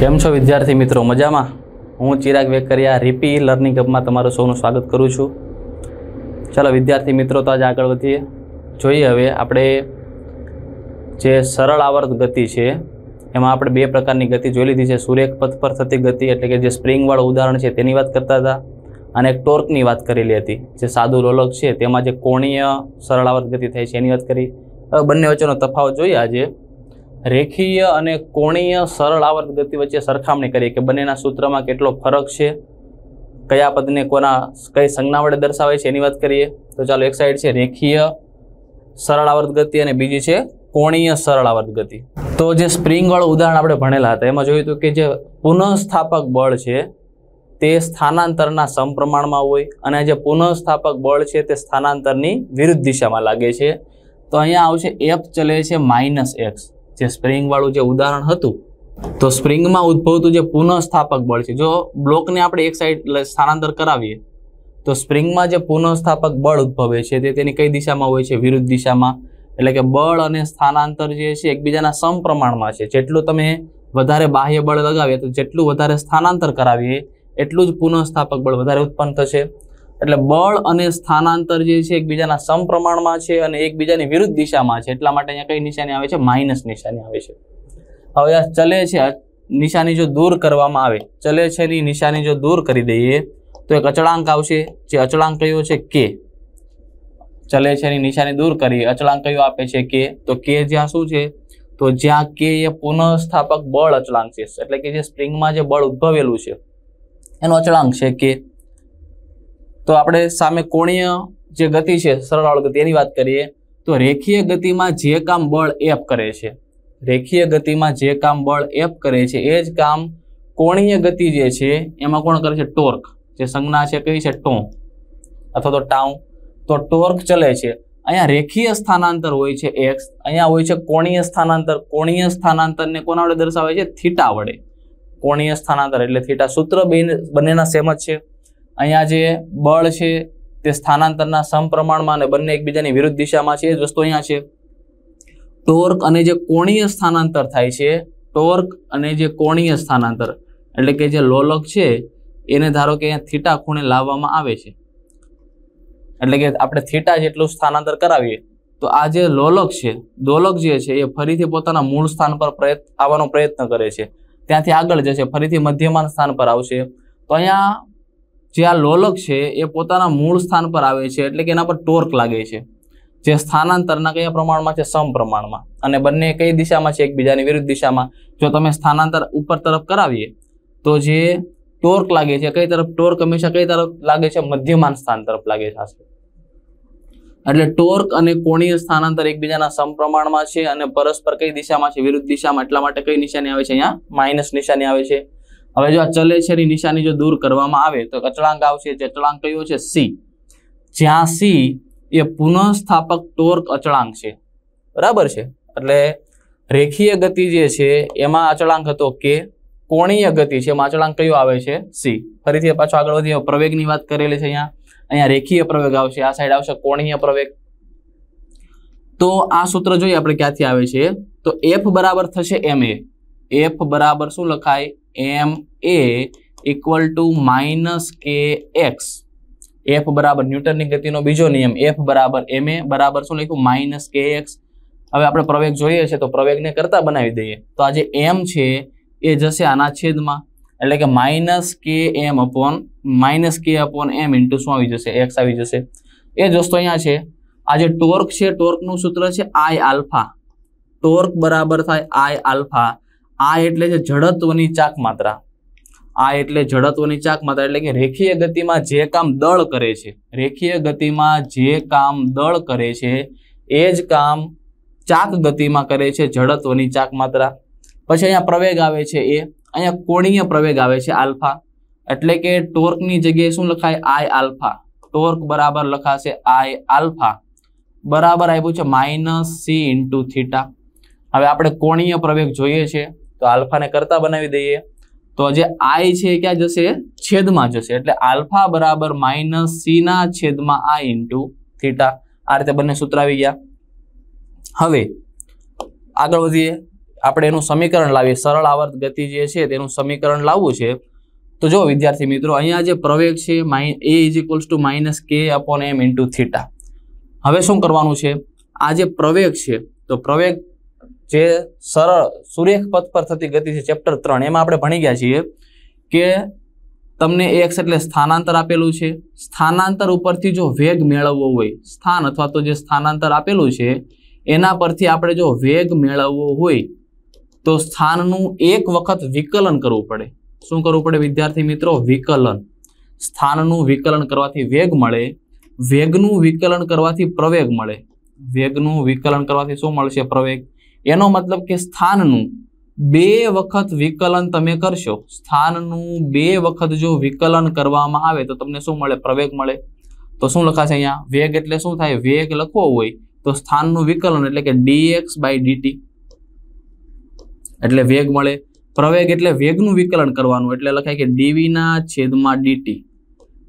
કેમ છો વિદ્યાર્થી મિત્રો મજામાં હું ચિરાગ વેકરિયા રીપી લર્નિંગ હબમાં તમારું સૌનું સ્વાગત કરું છું ચાલો વિદ્યાર્થી મિત્રો તો આજે આગળ વધીએ જોઈએ હવે આપણે જે સરળ આવર્ત ગતિ છે એમાં આપણે બે પ્રકારની ગતિ જોઈ લીધી છે સૂર્યક પથ પર થતી ગતિ એટલે કે જે સ્પ્રિંગવાળું ઉદાહરણ છે તેની વાત કરતા હતા અને એક ટોર્કની વાત કરેલી હતી જે સાદું લોલક છે તેમાં જે કોણીય સરળ આવર્ત ગતિ થાય છે એની વાત કરી બંને વચ્ચેનો તફાવત જોઈએ આજે રેખીય અને કોણીય સરળ આવર્ત ગતિ વચ્ચે સરખામણી કરીએ કે બંનેના સૂત્રમાં કેટલો ફરક છે કયા પદને કોના કઈ સંજ્ઞા વડે દર્શાવે છે એની વાત કરીએ તો ચાલો એક સાઈડ છે રેખીય સરળ આવર્ત ગતિ અને બીજી છે કોણીય સરળ આવર્ત ગતિ તો જે સ્પ્રિંગવાળું ઉદાહરણ આપણે ભણેલા હતા એમાં જોયું હતું કે જે પુનઃસ્થાપક બળ છે તે સ્થાનાંતરના સમપ્રમાણમાં હોય અને જે પુનઃસ્થાપક બળ છે તે સ્થાનાંતરની વિરુદ્ધ દિશામાં લાગે છે તો અહીંયા આવશે એફ ચલે છે માઇનસ એક્સ જે સ્પ્રિંગવાળું જે ઉદાહરણ હતું તો સ્પ્રિંગમાં ઉદ્ભવતું જે પુનઃસ્થાપક બળ છે જો બ્લોકને આપણે એક સાઈડ સ્થાનાંતર કરાવીએ તો સ્પ્રિંગમાં જે પુનઃસ્થાપક બળ ઉદ્ભવે છે તે તેની કઈ દિશામાં હોય છે વિરુદ્ધ દિશામાં એટલે કે બળ અને સ્થાનાંતર જે છે એકબીજાના સમપ્રમાણમાં છે જેટલું તમે વધારે બાહ્ય બળ લગાવીએ તો જેટલું વધારે સ્થાનાંતર કરાવીએ એટલું જ પુનઃસ્થાપક બળ વધારે ઉત્પન્ન થશે એટલે બળ અને સ્થાનાંતર જે છે એકબીજાના સમપ્રમાણમાં છે અને એકબીજાની વિરુદ્ધ દિશામાં છે એટલા માટે અહીંયા કઈ નિશાની આવે છે માઇનસ નિશાની આવે છે હવે આ ચલે છે નિશાની જો દૂર કરવામાં આવે ચલે છે નિશાની જો દૂર કરી દઈએ તો એક અચળાંક આવશે જે અચળાંક કયો છે કે ચલે છે નિશાની દૂર કરી અચળાંક કયો આપે છે કે તો કે જ્યાં શું છે તો જ્યાં કે એ પુનઃસ્થાપક બળ અચળાંક છે એટલે કે જે સ્પ્રિંગમાં જે બળ ઉદભવેલું છે એનો અચળાંક છે કે તો આપણે સામે કોણીય જે ગતિ છે સરળ ગતિ એની વાત કરીએ તો રેખીય ગતિમાં જે કામ બળ એપ કરે છે રેખીય ગતિમાં જે કામ બળ એપ કરે છે એ જ કામ કોણીય ગતિ જે છે એમાં કોણ કરે છે ટોર્ક જે સંજ્ઞા છે કઈ છે ટો અથવા તો ટાઉ તો ટોર્ક ચલે છે અહીંયા રેખીય સ્થાનાંતર હોય છે એક્સ અહીંયા હોય છે કોણીય સ્થાનાંતર કોણીય સ્થાનાંતરને કોના વડે દર્શાવે છે થીટા વડે કોણીય સ્થાનાંતર એટલે થીટા સૂત્ર બંનેના સેમ જ છે અહીંયા જે બળ છે તે સ્થાનાંતરના સમપ્રમાણમાં અને બંને એકબીજાની વિરુદ્ધ દિશામાં છે એ જ વસ્તુ અહીંયા છે ટોર્ક અને જે કોણીય સ્થાનાંતર થાય છે ટોર્ક અને જે કોણીય સ્થાનાંતર એટલે કે જે લોલક છે એને ધારો કે અહીંયા થીટા ખૂણે લાવવામાં આવે છે એટલે કે આપણે થીટા જેટલું સ્થાનાંતર કરાવીએ તો આ જે લોલક છે દોલક જે છે એ ફરીથી પોતાના મૂળ સ્થાન પર પ્રયત્ન આવવાનો પ્રયત્ન કરે છે ત્યાંથી આગળ જશે ફરીથી મધ્યમાન સ્થાન પર આવશે તો અહીંયા જે આ લોલક છે એ પોતાના મૂળ સ્થાન પર આવે છે એટલે કે એના પર ટોર્ક લાગે છે જે સ્થાનાંતરના કયા પ્રમાણમાં છે સમ પ્રમાણમાં અને બંને કઈ દિશામાં છે એકબીજાની વિરુદ્ધ દિશામાં જો તમે સ્થાનાંતર ઉપર તરફ કરાવીએ તો જે ટોર્ક લાગે છે કઈ તરફ ટોર્ક હંમેશા કઈ તરફ લાગે છે મધ્યમાન સ્થાન તરફ લાગે છે એટલે ટોર્ક અને કોણીય સ્થાનાંતર એકબીજાના સમપ્રમાણમાં છે અને પરસ્પર કઈ દિશામાં છે વિરુદ્ધ દિશામાં એટલા માટે કઈ નિશાની આવે છે અહીંયા માઇનસ નિશાની આવે છે હવે જો આ ચલે નિશાની જો દૂર કરવામાં આવે તો અચળાંક આવશે જે અચળાંક કયો છે સી જ્યાં સી એ પુનઃસ્થાપક ટોર્ક અચળાંક છે બરાબર છે એટલે રેખીય ગતિ જે છે એમાં અચળાંક હતો કે કોણીય ગતિ છે એમાં અચળાંક કયો આવે છે સી ફરીથી પાછો આગળ વધીએ પ્રવેગની વાત કરેલી છે અહીંયા અહીંયા રેખીય પ્રવેગ આવશે આ સાઈડ આવશે કોણીય પ્રવેગ તો આ સૂત્ર જોઈએ આપણે ક્યાંથી આવે છે તો એફ બરાબર થશે એમ એ એફ બરાબર શું લખાય M A equal to minus K X F બરાબર ન્યૂટનની ગતિનો બીજો નિયમ એફ બરાબર એમ એ બરાબર શું લખ્યું માઇનસ કે એક્સ હવે આપણે પ્રવેગ જોઈએ છે તો પ્રવેગને કરતા બનાવી દઈએ તો આ જે એમ છે એ જશે આના છેદમાં એટલે કે minus K M upon minus K upon M into શું આવી જશે એક્સ આવી જશે એ જ વસ્તુ અહીંયા છે આ જે ટોર્ક છે ટોર્કનું સૂત્ર છે આઈ આલ્ફા ટોર્ક બરાબર થાય આઈ આલ્ફા આ એટલે છે જડત્વની ચાક માત્રા આ એટલે જડત્વની ચાક માત્રા એટલે કે રેખીય ગતિમાં જે કામ દળ કરે છે રેખીય ગતિમાં જે કામ દળ કરે છે એ જ કામ ચાક ગતિમાં કરે છે જડત્વની ચાક માત્રા પછી અહીંયા પ્રવેગ આવે છે એ અહીંયા કોણીય પ્રવેગ આવે છે આલ્ફા એટલે કે ટોર્કની જગ્યાએ શું લખાય આઈ આલ્ફા ટોર્ક બરાબર લખાશે આઈ આલ્ફા બરાબર આવ્યું છે માઇનસ સી ઇન્ટુ થીટા હવે આપણે કોણીય પ્રવેગ જોઈએ છે તો આલ્ફાને કરતા બનાવી દઈએ તો જે આઈ છે એ ક્યાં જશે છેદમાં જશે એટલે આલ્ફા બરાબર માઇનસ સીના છેદમાં આઈ ઇન્ટુ થીટા આ રીતે બંને સૂત્ર આવી ગયા હવે આગળ વધીએ આપણે એનું સમીકરણ લાવીએ સરળ આવર્ત ગતિ જે છે તેનું સમીકરણ લાવવું છે તો જો વિદ્યાર્થી મિત્રો અહીંયા જે પ્રવેગ છે my A is equals to minus K upon M into theta હવે શું કરવાનું છે આ જે પ્રવેગ છે તો પ્રવેગ જે સરળ સુરેખ પથ પર થતી ગતિ છે ચેપ્ટર ત્રણ એમાં આપણે ભણી ગયા છીએ કે તમને એક્સ એટલે સ્થાનાંતર આપેલું છે સ્થાનાંતર ઉપરથી જો વેગ મેળવવો હોય સ્થાન અથવા તો જે સ્થાનાંતર આપેલું છે એના પરથી આપણે જો વેગ મેળવવો હોય તો સ્થાનનું એક વખત વિકલન કરવું પડે શું કરવું પડે વિદ્યાર્થી મિત્રો વિકલન સ્થાનનું વિકલન કરવાથી વેગ મળે વેગનું વિકલન કરવાથી પ્રવેગ મળે વેગનું વિકલન કરવાથી શું મળશે પ્રવેગ એનો મતલબ કે સ્થાનનું બે વખત વિકલન તમે કરશો સ્થાનનું બે વખત જો વિકલન કરવામાં આવે તો તમને શું મળે પ્રવેગ મળે તો શું લખાશે અહીંયા વેગ એટલે શું થાય વેગ લખવો હોય તો સ્થાનનું વિકલન એટલે કે ડીએક્સ બાય ડીટી એટલે વેગ મળે પ્રવેગ એટલે વેગનું વિકલન કરવાનું એટલે લખાય કે ડીવીના છેદમાં ડીટી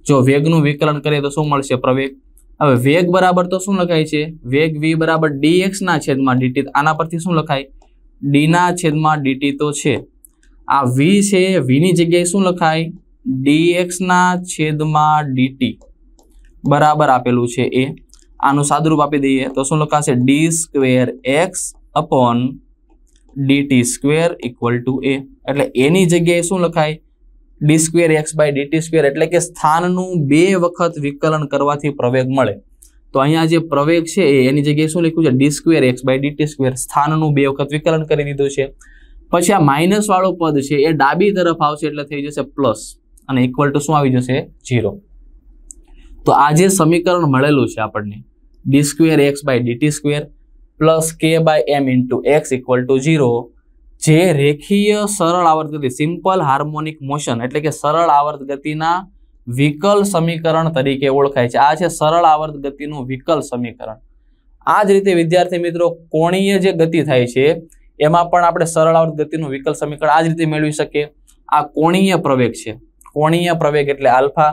જો વેગનું વિકલન કરીએ તો શું મળશે પ્રવેગ હવે વેગ બરાબર તો શું લખાય છે વેગ વી બરાબર ડી એક્સના છેદમાં ડીટી આના પરથી શું લખાય ડીના છેદમાં ડીટી તો છે આ વી છે વીની જગ્યાએ શું લખાય ડી એક્સના છેદમાં ડીટી બરાબર આપેલું છે એ આનું સાદુરૂપ આપી દઈએ તો શું લખાશે D square X upon DT square equal to A એટલે એની જગ્યાએ શું લખાય D square X by DT square એટલે કે સ્થાનનું બે વખત વિકલન કરવાથી પ્રવેગ મળે તો અહીંયા જે પ્રવેગ છે એની જગ્યાએ શું લખ્યું છે D square X by DT square સ્થાનનું બે વખત વિકલન કરી દીધું છે પછી આ માઇનસ વાળું પદ છે એ ડાબી તરફ આવશે એટલે થઈ જશે પ્લસ અને ઇક્વલ ટુ શું આવી જશે ઝીરો તો આ જે સમીકરણ મળેલું છે આપણને D square X by DT square plus K by M into X equal to zero જે રેખીય સરળ આવર્ત ગતિ સિમ્પલ હાર્મોનિક મોશન એટલે કે સરળ આવર્ત ગતિના વિકલ સમીકરણ તરીકે ઓળખાય છે આ છે સરળ આવર્ત ગતિનું વિકલ સમીકરણ આ જ રીતે વિદ્યાર્થી મિત્રો કોણીય જે ગતિ થાય છે એમાં પણ આપણે સરળ આવર્ત ગતિનું વિકલ સમીકરણ આ જ રીતે મેળવી શકીએ આ કોણીય પ્રવેગ છે કોણીય પ્રવેગ એટલે આલ્ફા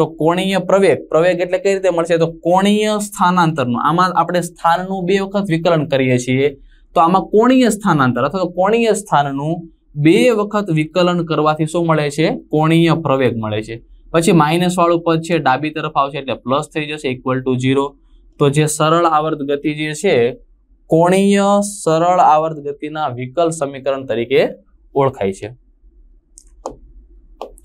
તો કોણીય પ્રવેગ પ્રવેગ એટલે કઈ રીતે મળશે તો કોણીય સ્થાનાંતરનું આમાં આપણે સ્થાનનું બે વખત વિકલન કરીએ છીએ તો આમાં કોણીય સ્થાનાંતર અથવા તો કોણીય સ્થાનનું બે વખત વિકલન કરવાથી શું મળે છે કોણીય પ્રવેગ મળે છે પછી માઇનસ વાળું પદ છે ડાબી તરફ આવશે એટલે પ્લસ થઈ જશે ઇક્વલ ટુ ઝીરો તો જે સરળ આવર્ત ગતિ જે છે કોણીય સરળ આવર્ત ગતિના વિકલ સમીકરણ તરીકે ઓળખાય છે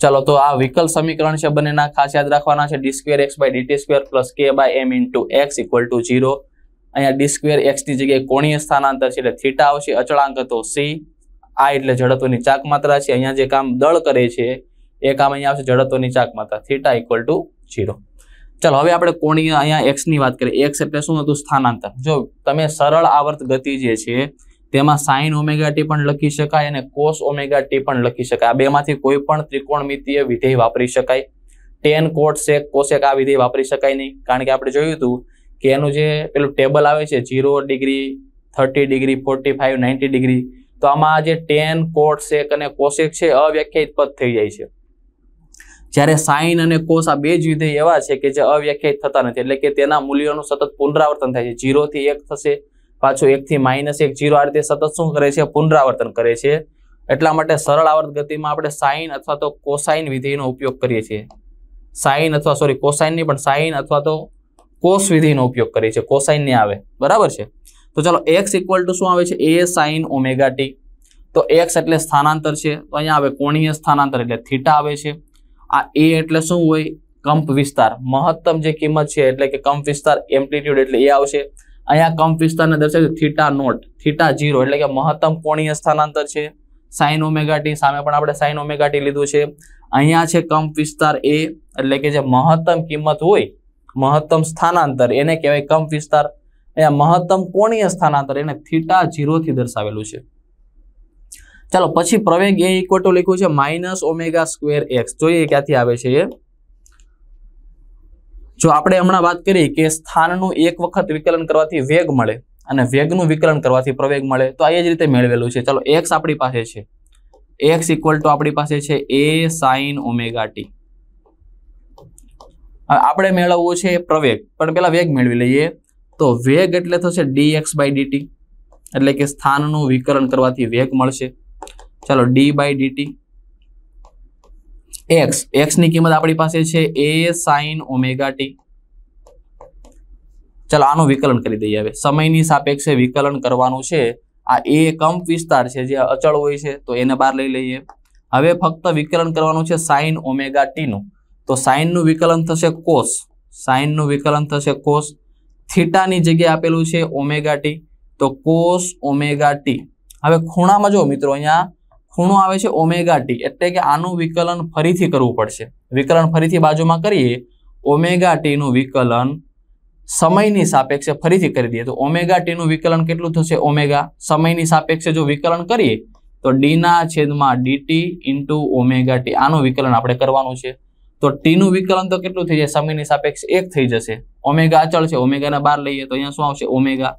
ચાલો તો આ વિકલ સમીકરણ છે બંનેના ખાસ યાદ રાખવાના છે D square X by DT square plus K by M into X equal to zero અહીંયા ડી સ્ક્વેર એક્સની જગ્યાએ કોણીય સ્થાનાંતર છે એટલે થીટા આવશે અચળાંક હતો સી આ એટલે જડત્વની ચાક માત્રા છે અહીંયા જે કામ દળ કરે છે એ કામ અહીંયા આવશે જડત્વની ચાક માત્રા થીટા ઇક્વલ ટુ ઝીરો ચાલો હવે આપણે કોણીય અહીંયા એક્સની વાત કરીએ એક્સ એટલે શું હતું સ્થાનાંતર જો તમે સરળ આવર્ત ગતિ જે છે તેમાં સાઇન ઓમેગાટી પણ લખી શકાય અને કોસ ઓમેગા ટી પણ લખી શકાય આ બેમાંથી કોઈ પણ ત્રિકોણમિતીય વિધેય વાપરી શકાય ટેન કોટ સેક કોસેક આ વિધેય વાપરી શકાય નહીં કારણ કે આપણે જોયું હતું કે એનું જે પેલું ટેબલ આવે છે zero degree thirty degree forty five ninety degree તો આમાં જે ટેન કોટ સેક અને કોશેક છે અવ્યાખ્યાયિત પદ થઈ જાય છે જ્યારે સાઇન અને કોસ આ બે જ વિધેય એવા છે કે જે અવ્યાખ્યાયિત થતા નથી એટલે કે તેના મૂલ્યોનું સતત પુનરાવર્તન થાય છે જીરોથી એક થશે પાછું એકથી માઇનસ એક જીરો આ રીતે સતત શું કરે છે પુનરાવર્તન કરે છે એટલા માટે સરળ આવર્ત ગતિમાં આપણે સાઇન અથવા તો કોસાઇન વિધેયનો ઉપયોગ કરીએ છીએ સાઇન અથવા સોરી કોસાઇનની પણ સાઇન અથવા તો કોસ વિધિનો ઉપયોગ કરીએ છીએ કોસાઇન ને આવે બરાબર છે તો ચાલો એક્સ ઇક્વલ ટુ શું આવે છે એ સાઇન ઓમેગા ટી તો એક્સ એટલે સ્થાનાંતર છે તો અહીંયા આવે કોણીય સ્થાનાંતર એટલે થીટા આવે છે આ એ એટલે શું હોય કંપ વિસ્તાર મહત્તમ જે કિંમત છે એટલે કે કંપ વિસ્તાર એમ્પ્લિટ્યુડ એટલે એ આવશે અહીંયા કંપ વિસ્તારને દર્શાવે થીટા નોટ થીટા ઝીરો એટલે કે મહત્તમ કોણીય સ્થાનાંતર છે સાઇન ઓમેગાટી સામે પણ આપણે સાઇન ઓમેગાટી લીધું છે અહીંયા છે કંપ વિસ્તાર એ એટલે કે જે મહત્તમ કિંમત હોય મહત્તમ સ્થાનાંતર એને કહેવાય કમ વિસ્તાર અહીંયા મહત્તમ કોણીય સ્થાનાંતર એને થીટા જીરોથી દર્શાવેલું છે ચાલો પછી પ્રવેગ એ ઇક્વલ ટુ લખ્યું છે માઇનસ ઓમેગા સ્ક્વેર એક્સ જોઈએ ક્યાંથી આવે છે એ જો આપણે હમણાં વાત કરી કે સ્થાનનું એક વખત વિકલન કરવાથી વેગ મળે અને વેગનું વિકલન કરવાથી પ્રવેગ મળે તો આ એ જ રીતે મેળવેલું છે ચાલો એક્સ આપણી પાસે છે એક્સ ઇક્વલ ટુ આપણી પાસે છે એ સાઇન ઓમેગા ટી આપણે મેળવવો છે પ્રવેગ પણ પહેલાં વેગ મેળવી લઈએ તો વેગ એટલે થશે ડી એક્સ બાય ડીટી એટલે કે સ્થાનનું વિકરણ કરવાથી વેગ મળશે ચાલો ડી બાય ડીટી એક્સ એક્સની કિંમત આપણી પાસે છે એ સાઇન ઓમેગા ટી ચાલો આનું વિકલન કરી દઈએ હવે સમયની સાપેક્ષે વિકલન કરવાનું છે આ એ કંપ વિસ્તાર છે જે અચળ હોય છે તો એને બહાર લઈ લઈએ હવે ફક્ત વિકલન કરવાનું છે સાઇન ઓમેગા ટીનું તો સાઈનનું વિકલન થશે કોસ સાઇનનું વિકલન થશે કોસ થીટાની જગ્યાએ આપેલું છે ઓમેગા ટી તો કોસ ઓમેગા ટી હવે ખૂણામાં જો મિત્રો અહીંયા ખૂણો આવે છે ઓમેગા ટી એટલે કે આનું વિકલન ફરીથી કરવું પડશે વિકલન ફરીથી બાજુમાં કરીએ ઓમેગા ટીનું વિકલન સમયની સાપેક્ષે ફરીથી કરી દઈએ તો ઓમેગા ટીનું વિકલન કેટલું થશે ઓમેગા સમયની સાપેક્ષે જો વિકલન કરીએ તો ડીના છેદમાં ડીટી ઇન્ટુ ઓમેગા ટી આનું વિકલન આપણે કરવાનું છે તો ટીનું વિકલન તો કેટલું થઈ જાય સમયની સાપેક્ષ એક થઈ જશે ઓમેગા અચળ છે ઓમેગાના બહાર લઈએ તો અહીંયા શું આવશે ઓમેગા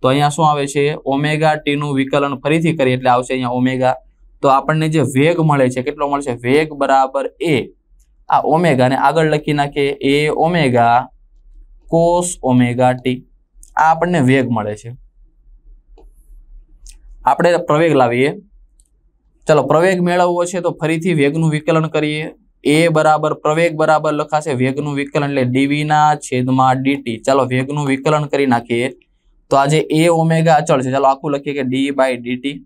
તો અહીંયા શું આવે છે ઓમેગા ટીનું વિકલન ફરીથી કરીએ એટલે આવશે અહીંયા ઓમેગા તો આપણને જે વેગ મળે છે કેટલો મળશે વેગ બરાબર એ આ ઓમેગાને આગળ લખી નાખીએ A omega cos omega t આ આપણને વેગ મળે છે આપણે પ્રવેગ લાવીએ ચલો પ્રવેગ મેળવવો છે તો ફરીથી વેગનું વિકલન કરીએ એ બરાબર પ્રવેગ બરાબર લખાશે વેગનું વિકલન એટલે ડીવીના છેદમાં ડીટી ચાલો વેગનું વિકલન કરી નાખીએ તો આજે એ ઓમેગા અચળ છે ચાલો આખું લખીએ કે ડી બાય ડીટી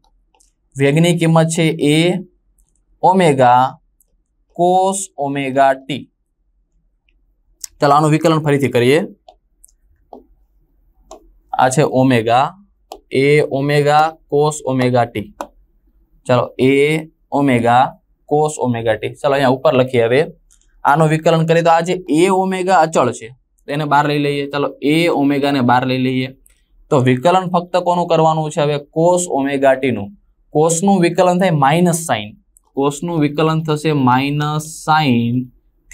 વેગની કિંમત છે A omega cos omega t ચાલો આનું વિકલન ફરીથી કરીએ આ છે omega A omega cos omega t ચાલો A omega cos omega t ચાલો અહીંયા ઉપર લખી હવે આનું વિકલન કરીએ તો આ જે એ ઓમેગા અચળ છે એને બહાર લઈ લઈએ ચાલો એ ઓમેગાને બહાર લઈ લઈએ તો વિકલન ફક્ત કોનું કરવાનું છે હવે કોસ ઓમેગા ટીનું કોસનું વિકલન થાય માઇનસ સાઇન કોસનું વિકલન થશે માઇનસ સાઇન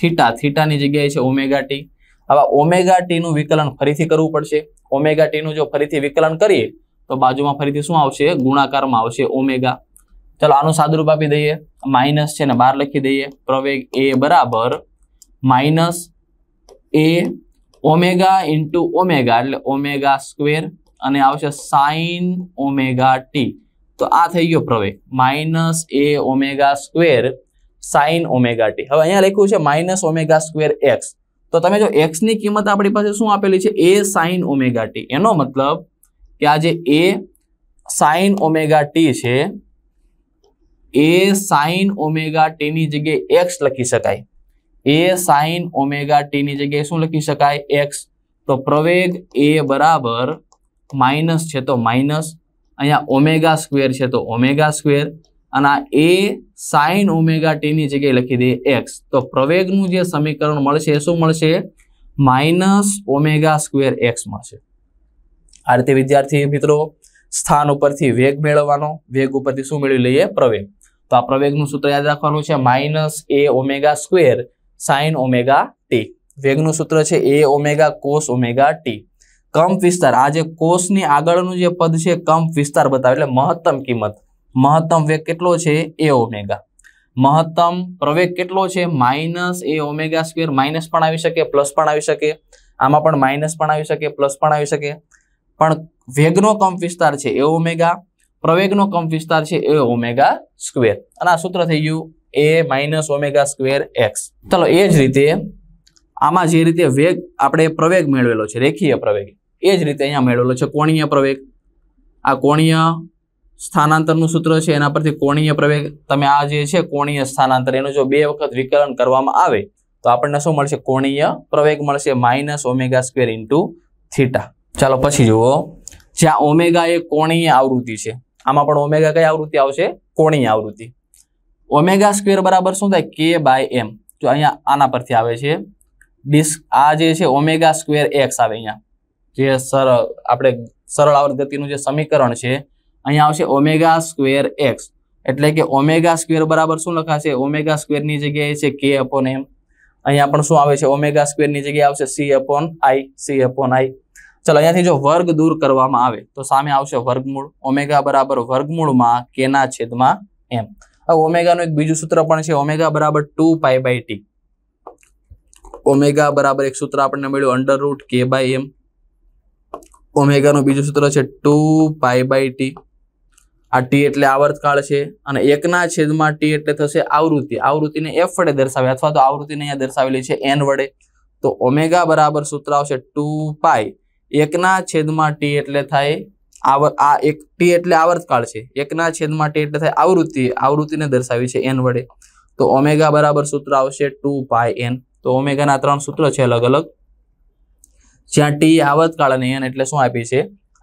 થીટા થીટાની જગ્યાએ છે ઓમેગા ટી હવે ઓમેગા ટીનું વિકલન ફરીથી કરવું પડશે ઓમેગા ટીનું જો ફરીથી વિકલન કરીએ તો બાજુમાં ફરીથી શું આવશે ગુણાકારમાં આવશે ઓમેગા ચલો આનું સાદુરૂપ આપી દઈએ માઇનસ છે ને બાર લખી દઈએ પ્રવેગ એ બરાબર minus A omega into omega એટલે ઓમેગા સ્ક્વેર અને આવશે સાઇન ઓમેગા ટી તો આ થઈ ગયો પ્રવેગ minus A omega square sine omega t હવે અહીંયા લખ્યું છે માઇનસ ઓમેગા સ્ક્વેર એક્સ તો તમે જો એક્સની કિંમત આપણી પાસે શું આપેલી છે એ સાઇન ઓમેગા ટી એનો મતલબ કે આ જે એ સાઇન ઓમેગા ટી છે એ સાઈન ઓમેગા ટીની જગ્યાએ એક્સ લખી શકાય એ સાઈન ઓમેગા ટીની જગ્યાએ શું લખી શકાય એક્સ તો પ્રવેગ એ બરાબર માઇનસ છે તો માઇનસ અહીંયા ઓમેગા સ્ક્વેર છે તો ઓમેગા સ્ક્વેર અને આ એ સાઇન ઓમેગા ટીની જગ્યાએ લખી દઈએ એક્સ તો પ્રવેગનું જે સમીકરણ મળશે એ શું મળશે માઇનસ ઓમેગા સ્ક્વેર એક્સ મળશે આ રીતે વિદ્યાર્થી મિત્રો સ્થાન ઉપરથી વેગ મેળવવાનો વેગ ઉપરથી શું મેળવી લઈએ પ્રવેગ તો આ પ્રવેગનું સૂત્ર યાદ રાખવાનું છે minus A omega square sine omega t વેગનું સૂત્ર છે A omega cos omega t કંપ વિસ્તાર આ જે કોષની આગળનું જે પદ છે કંપ વિસ્તાર બતાવે એટલે મહત્તમ કિંમત મહત્તમ વેગ કેટલો છે એ ઓમેગા મહત્તમ પ્રવેગ કેટલો છે minus A omega square minus પણ આવી શકે પ્લસ પણ આવી શકે આમાં પણ માઇનસ પણ આવી શકે પ્લસ પણ આવી શકે પણ વેગનો કંપ વિસ્તાર છે એ ઓમેગા પ્રવેગનો કંપ વિસ્તાર છે એ ઓમેગા સ્ક્વેર અને આ સૂત્ર થઈ ગયું A minus omega square x ચાલો એ જ રીતે આમાં જે રીતે વેગ આપણે પ્રવેગ મેળવેલો છે રેખીય પ્રવેગ એ જ રીતે અહીંયા મેળવેલો છે કોણીય પ્રવેગ આ કોણીય સ્થાનાંતરનું સૂત્ર છે એના પરથી કોણીય પ્રવેગ તમે આ જે છે કોણીય સ્થાનાંતર એનું જો બે વખત વિકલન કરવામાં આવે તો આપણને શું મળશે કોણીય પ્રવેગ મળશે minus omega square into theta ચાલો પછી જુઓ જ્યાં ઓમેગા એ કોણીય આવૃત્તિ છે આમાં પણ ઓમેગા કઈ આવૃત્તિ આવશે કોણીય આવૃત્તિ ઓમેગા સ્ક્વેર બરાબર શું થાય કે બાય એમ જો અહીંયા આના પરથી આવે છે ડિસ્ક આ જે છે ઓમેગા સ્ક્વેર એક્સ આવે અહીંયા જે સરળ આપણે સરળ આવર્ત જે સમીકરણ છે અહીંયા આવશે ઓમેગા સ્ક્વેર એક્સ એટલે કે ઓમેગા સ્ક્વેર બરાબર શું લખાશે ઓમેગા સ્ક્વેરની જગ્યાએ છે કે અપોન એમ અહીંયા પણ શું આવે છે ઓમેગા સ્ક્વેરની જગ્યાએ આવશે C upon I C upon I ચાલો અહીંયાથી જો વર્ગ દૂર કરવામાં આવે તો સામે આવશે વર્ગમૂળ ઓમેગા બરાબર વર્ગમૂળમાં કેના છેદમાં એમ હવે ઓમેગાનું એક બીજું સૂત્ર પણ છે ઓમેગા બરાબર two pi by T omega બરાબર એક સૂત્ર આપણને મળ્યું under root k by m ઓમેગાનું બીજું સૂત્ર છે ટુ પાય બાય ટી આ ટી એટલે આવર્તકાળ છે અને એકના છેદમાં ટી એટલે થશે આવૃત્તિ આવૃત્તિને એફ વડે દર્શાવે અથવા તો આવૃત્તિને અહીંયા દર્શાવેલી છે એન વડે તો ઓમેગા બરાબર સૂત્ર આવશે ટુ પાય એકના છેદમાં ટી એટલે થાય આવર આ એક ટી એટલે આવર્તકાળ છે એકના છેદમાં ટી એટલે થાય આવૃત્તિ આવૃત્તિને દર્શાવી છે એન વડે તો ઓમેગા બરાબર સૂત્ર આવશે ટુ પાય એન તો ઓમેગાના ત્રણ સૂત્ર છે અલગ અલગ જ્યાં ટી આવર્તકાળ અને એન એટલે શું આપી છે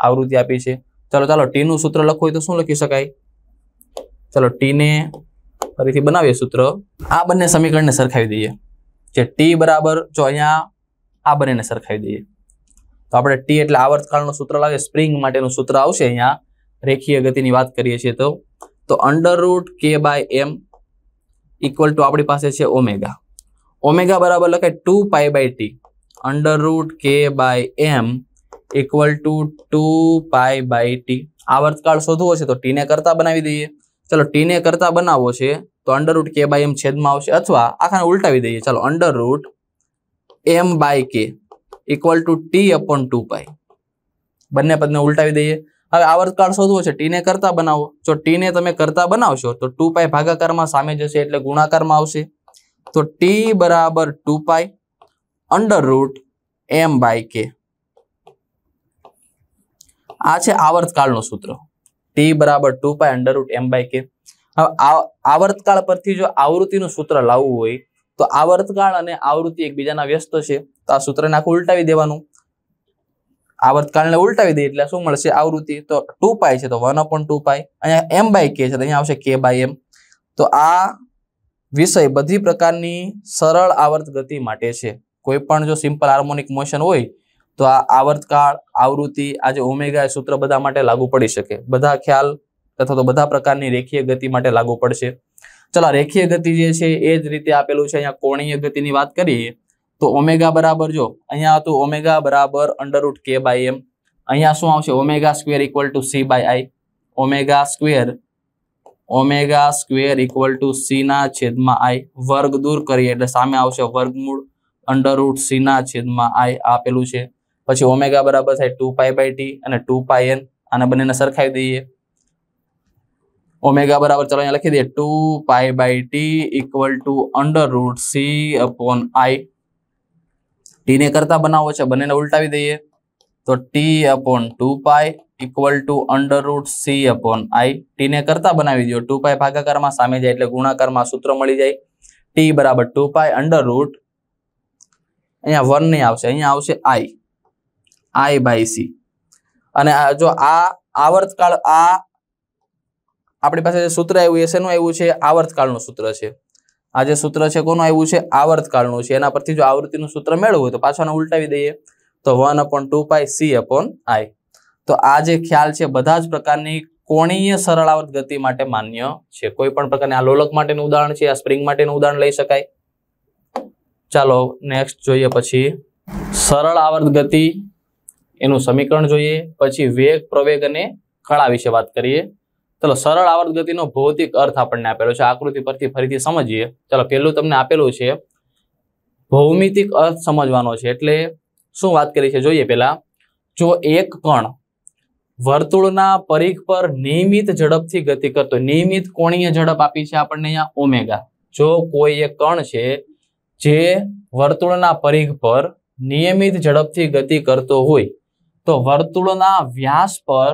આવૃત્તિ આપી છે ચાલો ચાલો ટીનું સૂત્ર લખવું હોય તો શું લખી શકાય ચાલો ટીને ફરીથી બનાવીએ સૂત્ર આ બંને સમીકરણને સરખાવી દઈએ જે ટી બરાબર જો અહીંયા આ બંનેને સરખાવી દઈએ તો આપણે ટી એટલે આવર્તકાળનું સૂત્ર લાગે સ્પ્રિંગ માટેનું સૂત્ર આવશે અહીંયા રેખીય ગતિની વાત કરીએ છીએ તો તો under root k by m equal to આપણી પાસે છે ઓમેગા ઓમેગા બરાબર લખાય two pi by T under root k by m equal to two pi by T આવર્તકાળ શોધવો છે તો ટીને કરતા બનાવી દઈએ ચલો ટીને કરતા બનાવવો છે તો under root k by m છેદમાં આવશે અથવા આખાને ઉલટાવી દઈએ ચાલો under root m by k equal to T upon two pi બંને પદને ઉલટાવી દઈએ હવે આવર્તકાળ શોધવો છે ટીને કરતા બનાવો જો ટીને તમે કરતા બનાવશો તો ટુ પાય ભાગાકારમાં સામે જશે એટલે ગુણાકારમાં આવશે તો ટી બરાબર two pi under root m by k આ છે આવર્તકાળનું સૂત્ર ટી બરાબર two pi under root m by k હવે આવર્તકાળ પરથી જો આવૃત્તિનું સૂત્ર લાવવું હોય તો આવર્તકાળ અને આવૃત્તિ એકબીજાના વ્યસ્ત છે તો આ સૂત્રને આખું ઉલટાવી દેવાનું આવર્તકાળને ઉલટાવી દઈએ એટલે શું મળશે આવૃત્તિ તો ટુ પાય છે તો વન અપોન ટુ પાય અહીંયા એમ બાય કે છે અહીંયા આવશે કે બાય એમ તો આ વિષય બધી પ્રકારની સરળ આવર્ત ગતિ માટે છે કોઈ પણ જો સિમ્પલ હાર્મોનિક મોશન હોય તો આ આવર્તકાળ આવૃત્તિ આજે ઓમેગા સૂત્ર બધા માટે લાગુ પડી શકે બધા ખ્યાલ અથવા તો બધા પ્રકારની રેખીય ગતિ માટે લાગુ પડશે ચલો રેખીય ગતિ જે છે એ જ રીતે આપેલું છે અહીંયા કોણીય ગતિની વાત કરીએ તો ઓમેગા બરાબર જો અહીંયા હતું ઓમેગા બરાબર અંડરરૂટ કે બાય એમ અહીંયા શું આવશે omega square equal to C by I omega square omega square equal to સીના છેદમાં આઈ વર્ગ દૂર કરીએ એટલે સામે આવશે વર્ગમૂળ અંડરરૂટ સીના છેદમાં આઈ આપેલું છે પછી ઓમેગા બરાબર થાય ટુ પાય બાય ટી અને ટુ પાય એન આને બંનેને સરખાવી દઈએ ઓમેગા બરાબર ચલો અહીંયા લખી દઈએ two pi by T equal to under root C upon I ટીને કરતા બનાવવો છે બંનેને ઉલટાવી દઈએ તો T upon two pi equal to under root C upon I ટીને કરતા બનાવી દો ટુ પાય ભાગાકારમાં સામે જાય એટલે ગુણાકારમાં સૂત્ર મળી જાય ટી બરાબર ટુ પાય અંડર રૂટ અહીંયા વન નહીં આવશે અહીંયા આવશે આઈ આઈ બાય સી અને જો આ આવર્તકાળ આ આપણી પાસે જે સૂત્ર આવ્યું એ શેનું આવ્યું છે આવર્તકાળનું સૂત્ર છે આ જે સૂત્ર છે કોનું આવ્યું છે આવર્તકાળનું છે એના પરથી જો આવૃત્તિનું સૂત્ર મેળવવું હોય તો પાછો ઉલટાવી દઈએ તો one upon two pi C upon I તો આ જે ખ્યાલ છે બધા જ પ્રકારની કોણીય સરળ આવર્ત ગતિ માટે માન્ય છે કોઈ પણ પ્રકારની આ લોલક માટેનું ઉદાહરણ છે આ સ્પ્રિંગ માટેનું ઉદાહરણ લઈ શકાય ચાલો નેક્સ્ટ જોઈએ પછી સરળ આવર્ત ગતિ એનું સમીકરણ જોઈએ પછી વેગ પ્રવેગ અને કળા વિશે વાત કરીએ ચલો સરળ આવર્ત ગતિનો ભૌતિક અર્થ આપણને આપેલો છે આકૃતિ પરથી ફરીથી સમજીએ ચલો પહેલું તમને આપેલું છે ભૌમિતિક અર્થ સમજવાનો છે એટલે શું વાત કરી છે જોઈએ પેલા જો એક કણ વર્તુળના પરીખ પર નિયમિત ઝડપથી ગતિ કરતો નિયમિત કોણીય ઝડપ આપી છે આપણને અહીંયા ઓમેગા જો કોઈ એક કણ છે જે વર્તુળના પરીખ પર નિયમિત ઝડપથી ગતિ કરતો હોય તો વર્તુળના વ્યાસ પર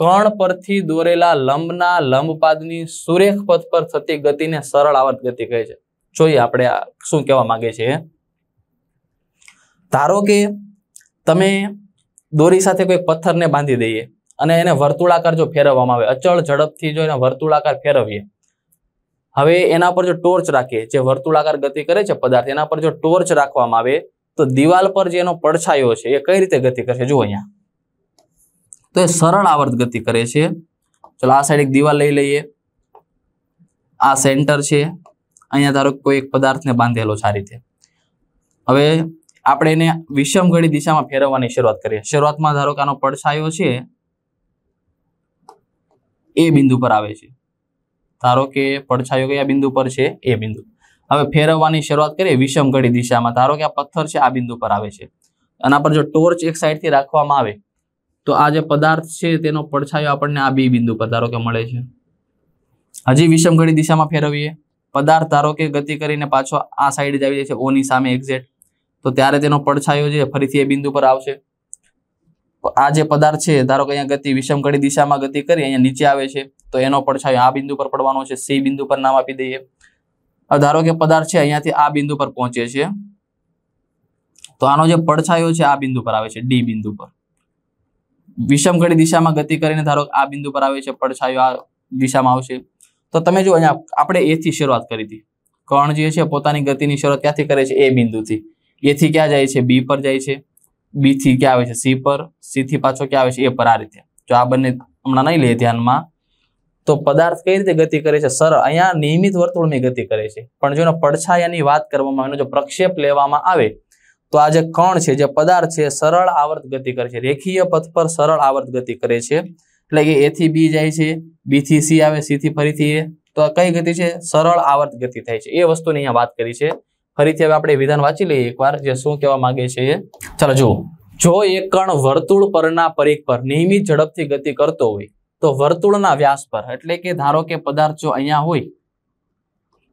કણ પરથી દોરેલા લંબના લંબપાદની સુરેખ પથ પર થતી ગતિને સરળ આવર્ત ગતિ કહે છે જોઈએ આપણે શું કહેવા માંગે છે ધારો કે તમે દોરી સાથે કોઈ પથ્થરને બાંધી દઈએ અને એને વર્તુળાકાર જો ફેરવવામાં આવે અચળ ઝડપથી જો એને વર્તુળાકાર ફેરવીએ હવે એના પર જો ટોર્ચ રાખીએ જે વર્તુળાકાર ગતિ કરે છે પદાર્થ એના પર જો ટોર્ચ રાખવામાં આવે તો દિવાલ પર જે એનો પડછાયો છે એ કઈ રીતે ગતિ કરશે જુઓ અહીંયા તો એ સરળ આવર્ત ગતિ કરે છે ચલો આ સાઈડ એક દિવાલ લઈ લઈએ આ સેન્ટર છે અહીંયા ધારો કોઈ એક પદાર્થને બાંધેલો છે આ રીતે હવે આપણે એને વિષમ ઘડી દિશામાં ફેરવવાની શરૂઆત કરીએ શરૂઆતમાં ધારો કે આનો પડછાયો છે એ બિંદુ પર આવે છે ધારો કે પડછાયો કયા બિંદુ પર છે એ બિંદુ હવે ફેરવવાની શરૂઆત કરીએ વિષમ ઘડી દિશામાં ધારો કે આ પથ્થર છે આ બિંદુ પર આવે છે આના પર જો ટોર્ચ એક સાઈડથી રાખવામાં આવે તો આ જે પદાર્થ છે તેનો પડછાયો આપણને આ બી બિંદુ પર ધારો કે મળે છે હજી વિષમ ઘડી દિશામાં ફેરવીએ પદાર્થ ધારો કે ગતિ કરીને પાછો આ સાઈડ જ આવી જાય છે ઓની સામે એક્ઝેટ તો ત્યારે તેનો પડછાયો છે ફરીથી એ બિંદુ પર આવશે આ જે પદાર્થ છે ધારો કે અહીંયા ગતિ વિષમ ઘડી દિશામાં ગતિ કરી અહીંયા નીચે આવે છે તો એનો પડછાયો આ બિંદુ પર પડવાનો છે સી બિંદુ પર નામ આપી દઈએ ધારો કે પદાર્થ છે અહીંયાથી આ બિંદુ પર પહોંચે છે તો આનો જે પડછાયો છે આ બિંદુ પર આવે છે ડી બિંદુ પર વિષમ ઘડી દિશામાં ગતિ કરીને ધારો આ બિંદુ પર આવે છે પડછાયો આ દિશામાં આવશે તો તમે જો અહીંયા આપણે એ થી શરૂઆત કરી હતી કર્ણ જે છે પોતાની ગતિની શરૂઆત ક્યાંથી કરે છે એ બિંદુથી એથી ક્યાં જાય છે બી પર જાય છે બી થી ક્યાં આવે છે સી પર સી થી પાછો ક્યાં આવે છે એ પર આ રીતે જો આ બંને હમણાં નહીં લે ધ્યાનમાં તો પદાર્થ કઈ રીતે ગતિ કરે છે સર અહીંયા નિયમિત વર્તુળની ગતિ કરે છે પણ જો પડછાયાની વાત કરવામાં એનો જો પ્રક્ષેપ લેવામાં આવે તો આ જે કણ છે જે પદાર્થ છે સરળ આવર્ત ગતિ કરે છે રેખીય પથ પર સરળ આવર્ત ગતિ કરે છે એટલે કે એ થી બી જાય છે બી થી સી આવે સી થી ફરીથી એ તો આ કઈ ગતિ છે સરળ આવર્ત ગતિ થાય છે એ વસ્તુની અહીંયા વાત કરી છે ફરીથી હવે આપણે વિધાન વાંચી લઈએ એકવાર જે શું કહેવા માંગે છે એ ચાલો જુઓ જો એક કણ વર્તુળ પરના પરિઘ પર નિયમિત ઝડપથી ગતિ કરતો હોય તો વર્તુળના વ્યાસ પર એટલે કે ધારો કે પદાર્થ જો અહીંયા હોય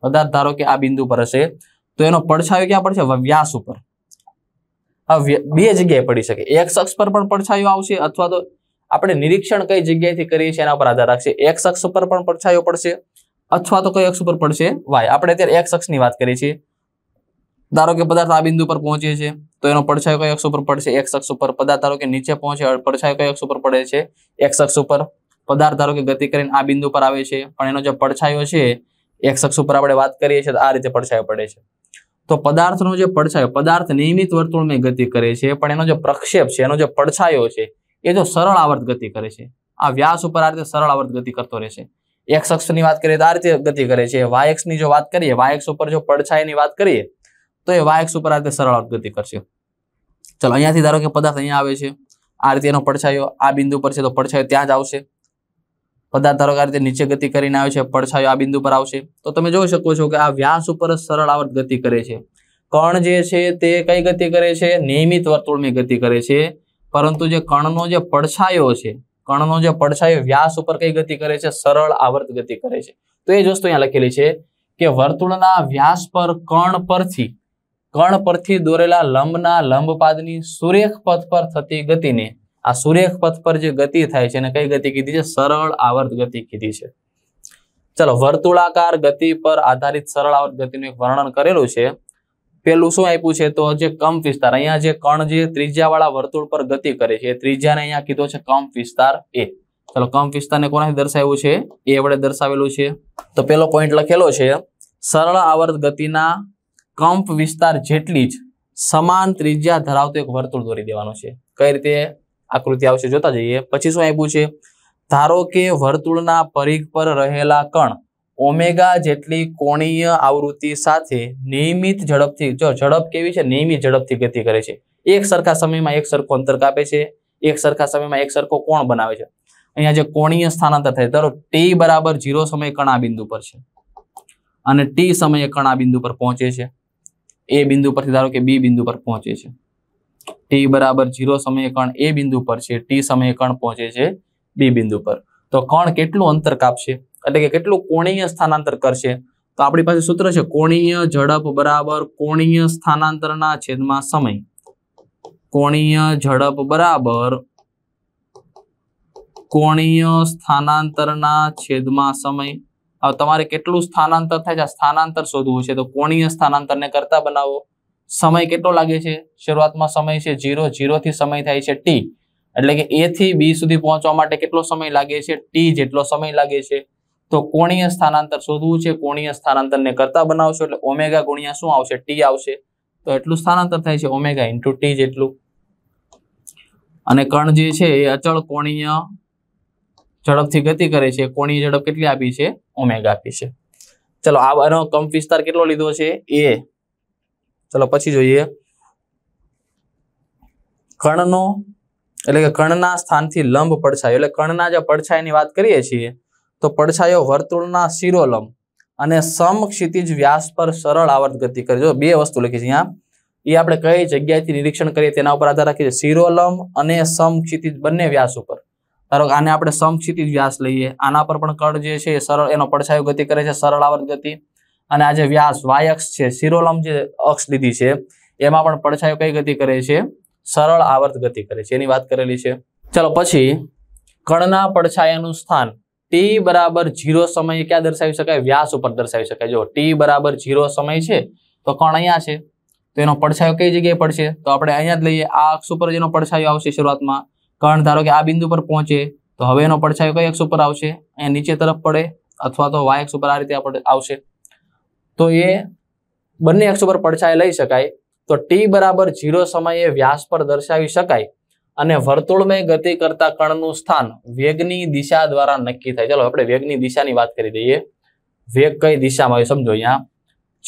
પદાર્થ ધારો કે આ બિંદુ પર હશે તો એનો પડછાયો ક્યાં પડશે વ્યાસ ઉપર આ બે જગ્યાએ પડી શકે એક શખ્સ પર પણ પડછાયો આવશે અથવા તો આપણે નિરીક્ષણ કઈ જગ્યાએથી કરીએ છીએ એના પર આધાર રાખશે એક અક્ષ પર પણ પડછાયો પડશે અથવા તો કઈ અક્ષ ઉપર પડશે વાય આપણે અત્યારે એક અક્ષની વાત કરીએ છીએ ધારો કે પદાર્થ આ બિંદુ પર પહોંચે છે તો એનો પડછાયો કઈ અક્ષ ઉપર પડશે એક અક્ષ ઉપર પદાર્થ ધારો કે નીચે પહોંચે પડછાયો કઈ અક્ષ ઉપર પડે છે એક અક્ષ ઉપર પદાર્થ ધારો કે ગતિ કરીને આ બિંદુ પર આવે છે પણ એનો જે પડછાયો છે એક અક્ષ ઉપર આપણે વાત કરીએ છીએ તો આ રીતે પડછાયો પડે છે તો પદાર્થનો જે પડછાયો પદાર્થ નિયમિત વર્તુળમાં ગતિ કરે છે પણ એનો જે પ્રક્ષેપ છે એનો જે પડછાયો છે એ જો સરળ આવર્ત ગતિ કરે છે આ વ્યાસ ઉપર આ રીતે સરળ આવર્ત ગતિ કરતો રહેશે એક્સ અક્ષની વાત કરીએ તો આ રીતે ગતિ કરે છે વાય જો વાત કરીએ વાય ઉપર જો પડછાયની વાત કરીએ તો એ વાય ઉપર આ રીતે સરળ આવર્ત ગતિ કરશે ચલો અહીંયાથી ધારો કે પદાર્થ અહીંયા આવે છે આ રીતે એનો પડછાયો આ બિંદુ પર છે તો પડછાયો ત્યાં જ આવશે પદાર્થ ધારો કે નીચે ગતિ કરીને આવે છે પડછાયો આ બિંદુ પર આવશે તો તમે જોઈ શકો છો કે આ વ્યાસ ઉપર સરળ આવર્ત ગતિ કરે છે કણ જે છે તે કઈ ગતિ કરે છે નિયમિત વર્તુળની ગતિ કરે છે પરંતુ જે કણનો જે પડછાયો છે કણનો જે પડછાયો વ્યાસ ઉપર કઈ ગતિ કરે છે સરળ આવર્ત ગતિ કરે છે તો એ જ વસ્તુ અહીંયા લખેલી છે કે વર્તુળના વ્યાસ પર કણ પરથી કણ પરથી દોરેલા લંબના લંબપાદની સુરેખ પથ પર થતી ગતિને આ સુરેખ પથ પર જે ગતિ થાય છે એને કઈ ગતિ કીધી છે સરળ આવર્ત ગતિ કીધી છે ચલો વર્તુળાકાર ગતિ પર આધારિત સરળ આવર્ત ગતિનું એક વર્ણન કરેલું છે પેલું શું આપ્યું છે તો જે કંપ વિસ્તાર અહીંયા જે કણ જે ત્રિજ્યાવાળા વર્તુળ પર ગતિ કરે છે ત્રિજ્યાને અહીંયા કીધો છે કંપ વિસ્તાર એ ચલો કંપ વિસ્તારને કોનાથી દર્શાવ્યું છે એ વડે દર્શાવેલું છે તો પેલો પોઈન્ટ લખેલો છે સરળ આવર્ત ગતિના કંપ વિસ્તાર જેટલી જ સમાન ત્રિજ્યા ધરાવતું એક વર્તુળ દોરી દેવાનું છે કઈ રીતે આકૃતિ આવશે જોતા જઈએ પછી શું આપ્યું છે ધારો કે વર્તુળના પરિઘ પર રહેલા કણ ઓમેગા જેટલી કોણીય આવૃત્તિ સાથે નિયમિત ઝડપથી જો ઝડપ કેવી છે નિયમિત ઝડપથી ગતિ કરે છે એક સરખા સમયમાં એક સરખો અંતર કાપે છે એક સરખા સમયમાં એક સરખો કોણ બનાવે છે અહીંયા જે કોણીય સ્થાનાંતર થાય ધારો ટી બરાબર ઝીરો સમયે કણ આ બિંદુ પર છે અને ટી સમયે કણ આ બિંદુ પર પહોંચે છે એ બિંદુ પરથી ધારો કે બી બિંદુ પર પહોંચે છે ટી બરાબર જીરો સમયે એ બિંદુ પર છે ટી સમયે પહોંચે છે બી બિંદુ પર તો કણ કેટલું અંતર કાપશે એટલે કે કેટલું કોણીય સ્થાનાંતર કરશે તો આપણી પાસે સૂત્ર છે કોણીય ઝડપ બરાબર કોણીય સ્થાનાંતર છેદમાં સમય કોણીય ઝડપ બરાબર કોણીય સ્થાનાંતરના છેદમાં સમય તમારે કેટલું સ્થાનાંતર થાય છે સ્થાનાંતર શોધવું છે તો કોણીય સ્થાનાંતરને કરતા બનાવો સમય કેટલો લાગે છે શરૂઆતમાં સમય છે ઝીરો ઝીરોથી સમય થાય છે ટી એટલે કે એ થી બી સુધી પહોંચવા માટે કેટલો સમય લાગે છે ટી જેટલો સમય લાગે છે તો કોણીય સ્થાનાંતર શોધવું છે કોણીય સ્થાનાંતરને કરતા બનાવશો એટલે ઓમેગા ગુણ્યા શું આવશે ટી આવશે તો એટલું સ્થાનાંતર થાય છે ઓમેગા ઇન્ટુ ટી જેટલું અને કણ જે છે એ અચળ કોણીય ઝડપથી ગતિ કરે છે કોણીય ઝડપ કેટલી આપી છે ઓમેગા આપી છે ચલો આનો કંપ વિસ્તાર કેટલો લીધો છે એ ચલો પછી જોઈએ કણનો એટલે કે કર્ણના સ્થાનથી લંબ પડછાયો એટલે કણના જે પડછાયાની વાત કરીએ છીએ તો પડછાયો વર્તુળના શિરોલંબ અને સમક્ષિતિજ વ્યાસ પર સરળ આવર્ત ગતિ જો બે વસ્તુ લખી છે અહીંયા એ આપણે કઈ જગ્યાએથી નિરીક્ષણ કરીએ તેના ઉપર આધાર રાખીએ છીએ શિરોલંબ અને સમક્ષિતિજ બંને વ્યાસ ઉપર ધારો કે આને આપણે સમક્ષિતિજ વ્યાસ લઈએ આના પર પણ કણ જે છે સરળ એનો પડછાયો ગતિ કરે છે સરળ આવર્ત ગતિ અને આ જે વ્યાસ વાય અક્ષ છે શિરોલમ જે અક્ષ લીધી છે એમાં પણ પડછાયો કઈ ગતિ કરે છે સરળ આવર્ત ગતિ કરે છે એની વાત કરેલી છે ચલો પછી કણના પડછાયાનું સ્થાન ટી બરાબર જીરો સમય ક્યાં દર્શાવી શકાય વ્યાસ ઉપર દર્શાવી શકાય જો ટી બરાબર જીરો સમય છે તો કણ અહીંયા છે તો એનો પડછાયો કઈ જગ્યાએ પડશે તો આપણે અહીંયા જ લઈએ આ અક્ષ ઉપર જેનો પડછાયો આવશે શરૂઆતમાં કણ ધારો કે આ બિંદુ પર પહોંચે તો હવે એનો પડછાયો કઈ અક્ષ ઉપર આવશે અહીંયા નીચે તરફ પડે અથવા તો વાય અક્ષ ઉપર આ રીતે આવશે તો એ બંને અક્ષ ઉપર પડછાયા લઈ શકાય તો ટી બરાબર જીરો સમયે વ્યાસ પર દર્શાવી શકાય અને વર્તુળમય ગતિ કરતા કણનું સ્થાન વેગની દિશા દ્વારા નક્કી થાય ચાલો આપણે વેગની દિશાની વાત કરી દઈએ વેગ કઈ દિશામાં હોય સમજો અહીંયા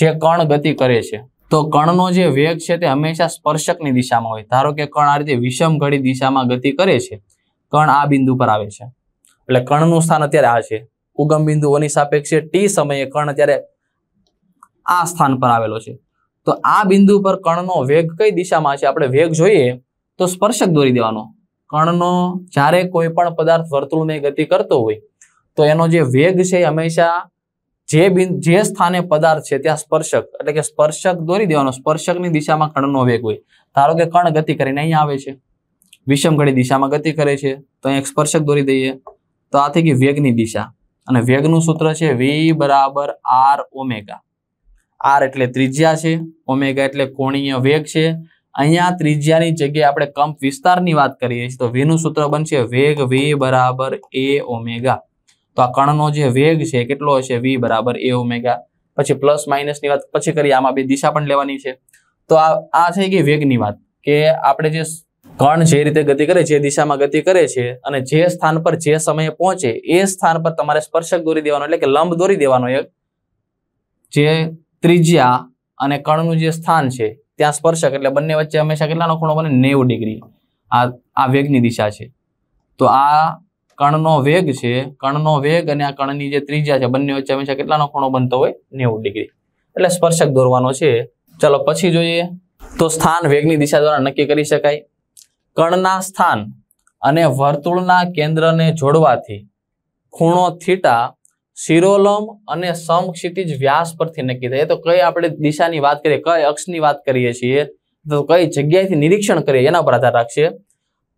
જે કણ ગતિ કરે છે તો કણનો જે વેગ છે તે હંમેશા સ્પર્શકની દિશામાં હોય ધારો કે કણ આ રીતે વિષમ ઘડી દિશામાં ગતિ કરે છે કણ આ બિંદુ પર આવે છે એટલે કણનું સ્થાન અત્યારે આ છે ઉગમ બિંદુઓની સાપેક્ષે ટી સમયે કણ અત્યારે આ સ્થાન પર આવેલો છે તો આ બિંદુ પર કણનો વેગ કઈ દિશામાં છે આપણે વેગ જોઈએ તો સ્પર્શક દોરી દેવાનો કણનો જ્યારે કોઈ પણ પદાર્થ વર્તુળની ગતિ કરતો હોય તો એનો જે વેગ છે હંમેશા જે બિંદુ જે સ્થાને પદાર્થ છે ત્યાં સ્પર્શક એટલે કે સ્પર્શક દોરી દેવાનો સ્પર્શકની દિશામાં કણનો વેગ હોય ધારો કે કણ ગતિ કરીને અહીંયા આવે છે વિષમઘડી દિશામાં ગતિ કરે છે તો અહીંયા સ્પર્શક દોરી દઈએ તો આ થઈ ગઈ વેગની દિશા અને વેગનું સૂત્ર છે વી બરાબર આર ઓમેગા આર એટલે ત્રિજ્યા છે ઓમેગા એટલે કોણીય વેગ છે અહીંયા ત્રિજ્યાની જગ્યાએ આપણે કંપ વિસ્તારની વાત કરીએ છીએ તો વેનું સૂત્ર બનશે વેગ વી બરાબર એ ઓમેગા તો આ કણનો જે વેગ છે કેટલો હશે વી બરાબર એ ઓમેગા પછી પ્લસ માઇનસની વાત પછી કરીએ આમાં બે દિશા પણ લેવાની છે તો આ આ થઈ ગઈ વેગની વાત કે આપણે જે કણ જે રીતે ગતિ કરે જે દિશામાં ગતિ કરે છે અને જે સ્થાન પર જે સમયે પહોંચે એ સ્થાન પર તમારે સ્પર્શક દોરી દેવાનો એટલે કે લંબ દોરી દેવાનો એક જે ત્રિજ્યા અને કણનું જે સ્થાન છે ત્યાં સ્પર્શક એટલે બંને વચ્ચે હંમેશા કેટલાનો ખૂણો બને નેવું ડિગ્રી આ આ વેગની દિશા છે તો આ કણનો વેગ છે કણનો વેગ અને આ કણની જે ત્રિજ્યા છે બંને વચ્ચે હંમેશા કેટલાનો ખૂણો બનતો હોય નેવું ડિગ્રી એટલે સ્પર્શક દોરવાનો છે ચલો પછી જોઈએ તો સ્થાન વેગની દિશા દ્વારા નક્કી કરી શકાય કણના સ્થાન અને વર્તુળના કેન્દ્રને જોડવાથી ખૂણો થીટા શિરોલમ અને સમક્ષિતિજ વ્યાસ પરથી નક્કી થાય તો કઈ આપણે દિશાની વાત કરીએ કઈ અક્ષની વાત કરીએ છીએ તો કઈ જગ્યાએથી નિરીક્ષણ કરીએ એના પર આધાર રાખશે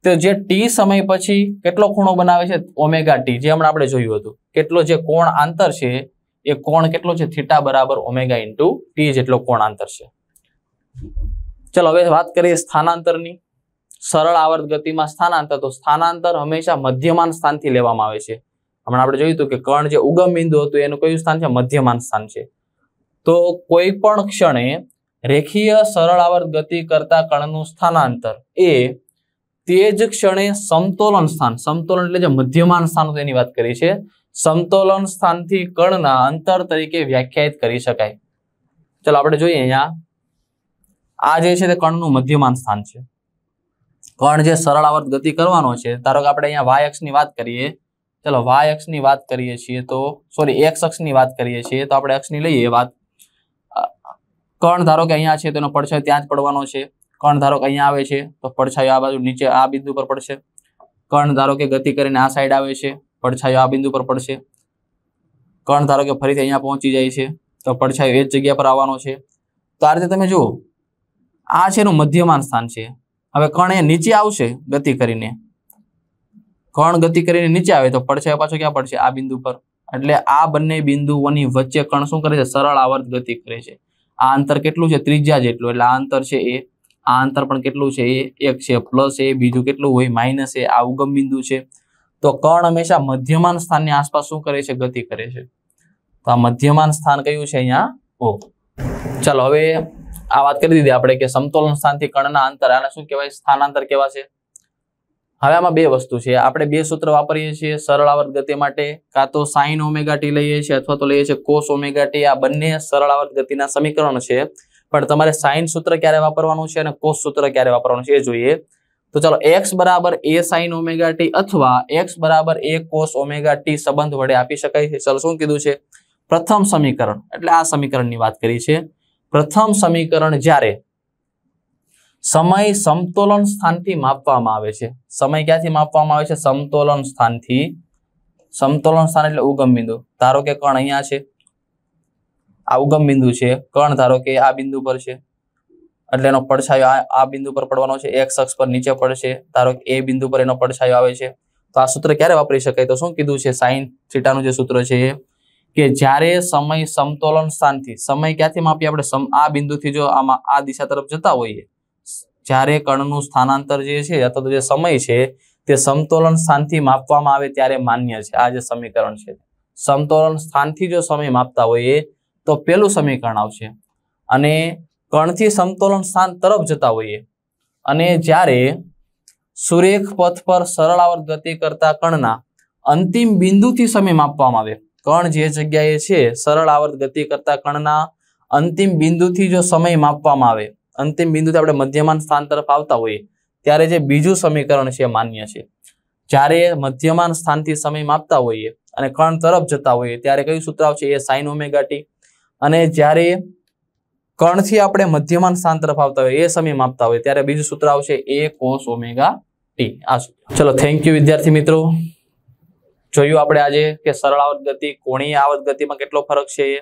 તો જે ટી સમય પછી કેટલો ખૂણો બનાવે છે ઓમેગા ટી જે હમણાં આપણે જોયું હતું કેટલો જે કોણ આંતર છે એ કોણ કેટલો છે થીટા બરાબર ઓમેગા ઇન્ટુ ટી જેટલો કોણ આંતર છે ચલો હવે વાત કરીએ સ્થાનાંતરની સરળ આવર્ત ગતિમાં સ્થાનાંતર તો સ્થાનાંતર હંમેશા મધ્યમાન સ્થાનથી લેવામાં આવે છે હમણાં આપણે જોયું હતું કે કર્ણ જે ઉગમ બિંદુ હતું એનું કયું સ્થાન છે મધ્યમાન સ્થાન છે તો કોઈ પણ ક્ષણે રેખીય સરળ આવર્ત ગતિ કરતા કણનું સ્થાનાંતર એ તે જ ક્ષણે સમતોલન સ્થાન સમતોલન એટલે જે મધ્યમાન સ્થાન તેની વાત કરી છે સમતોલન સ્થાનથી કણના અંતર તરીકે વ્યાખ્યાયિત કરી શકાય ચલો આપણે જોઈએ અહીંયા આ જે છે તે કણનું મધ્યમાન સ્થાન છે કણ જે સરળ આવર્ત ગતિ કરવાનો છે ધારો કે આપણે અહીંયા વાય અક્ષની વાત કરીએ ચલો વાય અક્ષની વાત કરીએ છીએ તો સોરી એક્સ અક્ષની વાત કરીએ છીએ તો આપણે અક્ષની લઈએ વાત કર્ણ ધારો કે અહીંયા છે તેનો પડછાયો ત્યાં જ પડવાનો છે કર્ણ ધારો કે અહીંયા આવે છે તો પડછાયો આ બાજુ નીચે આ બિંદુ પર પડશે કર્ણ ધારો કે ગતિ કરીને આ સાઈડ આવે છે પડછાયો આ બિંદુ પર પડશે કર્ણ ધારો કે ફરીથી અહીંયા પહોંચી જાય છે તો પડછાયો એ જ જગ્યા પર આવવાનો છે તો આ રીતે તમે જુઓ આ છે એનું મધ્યમાન સ્થાન છે હવે કર્ણ એ નીચે આવશે ગતિ કરીને કણ ગતિ કરીને નીચે આવે તો પડશે પાછો ક્યાં પડશે આ બિંદુ પર એટલે આ બંને બિંદુઓની વચ્ચે કણ શું કરે છે સરળ આવર્ત ગતિ કરે છે આ અંતર કેટલું છે ત્રિજ્યા જેટલું એટલે આ અંતર છે એ આ અંતર પણ કેટલું છે એ એક છે પ્લસ એ બીજું કેટલું હોય માઇનસ એ આ ઉગમ બિંદુ છે તો કણ હંમેશા મધ્યમાન સ્થાનની આસપાસ શું કરે છે ગતિ કરે છે તો આ મધ્યમાન સ્થાન કયું છે અહીંયા ઓ ચાલો હવે આ વાત કરી દીધી આપણે કે સમતોલન સ્થાનથી કણના અંતર આને શું કહેવાય સ્થાનાંતર છે હવે આમાં બે વસ્તુ છે આપણે બે સૂત્ર વાપરીએ છીએ સરળ આવર્ત ગતિ માટે કાં તો સાઇન ઓમેગાટી લઈએ છીએ અથવા તો લઈએ છીએ કોસ ઓમેગાટી આ બંને સરળ આવર્ત ગતિના સમીકરણ છે પણ તમારે સાઇન સૂત્ર ક્યારે વાપરવાનું છે અને કોસ સૂત્ર ક્યારે વાપરવાનું છે એ જોઈએ તો ચાલો એક્સ બરાબર એ સાઇન ઓમેગાટી અથવા એક્સ બરાબર એ કોસ ઓમેગાટી સંબંધ વડે આપી શકાય છે ચાલો શું કીધું છે પ્રથમ સમીકરણ એટલે આ સમીકરણની વાત કરી છે પ્રથમ સમીકરણ જ્યારે સમય સમતોલન સ્થાનથી માપવામાં આવે છે સમય ક્યાંથી માપવામાં આવે છે સમતોલન સ્થાનથી સમતોલન સ્થાન એટલે ઉગમ બિંદુ ધારો કે કણ અહીંયા છે આ ઉગમ બિંદુ છે કણ ધારો કે આ બિંદુ પર છે એટલે એનો પડછાયો આ બિંદુ પર પડવાનો છે એક શખ્સ પર નીચે પડશે ધારો કે એ બિંદુ પર એનો પડછાયો આવે છે તો આ સૂત્ર ક્યારે વાપરી શકાય તો શું કીધું છે સાઈન થીટાનું જે સૂત્ર છે એ કે જ્યારે સમય સમતોલન સ્થાનથી સમય ક્યાંથી માપીએ આપણે આ બિંદુથી જો આમાં આ દિશા તરફ જતા હોઈએ જ્યારે કણનું સ્થાનાંતર જે છે અથવા તો જે સમય છે તે સમતોલન સ્થાનથી માપવામાં આવે ત્યારે માન્ય છે આ જે સમીકરણ છે સમતોલન સ્થાનથી જો સમય માપતા હોઈએ તો પેલું સમીકરણ આવશે અને કણથી સમતોલન સ્થાન તરફ જતા હોઈએ અને જ્યારે સુરેખ પથ પર સરળ આવર્ત ગતિ કરતા કણના અંતિમ બિંદુથી સમય માપવામાં આવે કણ જે જગ્યાએ છે સરળ આવર્ત ગતિ કરતા કણના અંતિમ બિંદુથી જો સમય માપવામાં આવે અંતિમ બિંદુથી આપણે મધ્યમાન સ્થાન તરફ આવતા હોઈએ ત્યારે જે બીજું સમીકરણ છે માન્ય છે જ્યારે મધ્યમાન સ્થાનથી સમય માપતા હોઈએ અને કણ તરફ જતા હોઈએ ત્યારે કયું સૂત્ર આવશે એ સાઇન ઓમેગાટી અને જ્યારે કણથી આપણે મધ્યમાન સ્થાન તરફ આવતા હોય એ સમય માપતા હોય ત્યારે બીજું સૂત્ર આવશે એ કોસ ઓમેગા ટી આ ચલો થેન્ક યુ વિદ્યાર્થી મિત્રો જોયું આપણે આજે કે સરળ આવત ગતિ કોણી આવત ગતિમાં કેટલો ફરક છે એ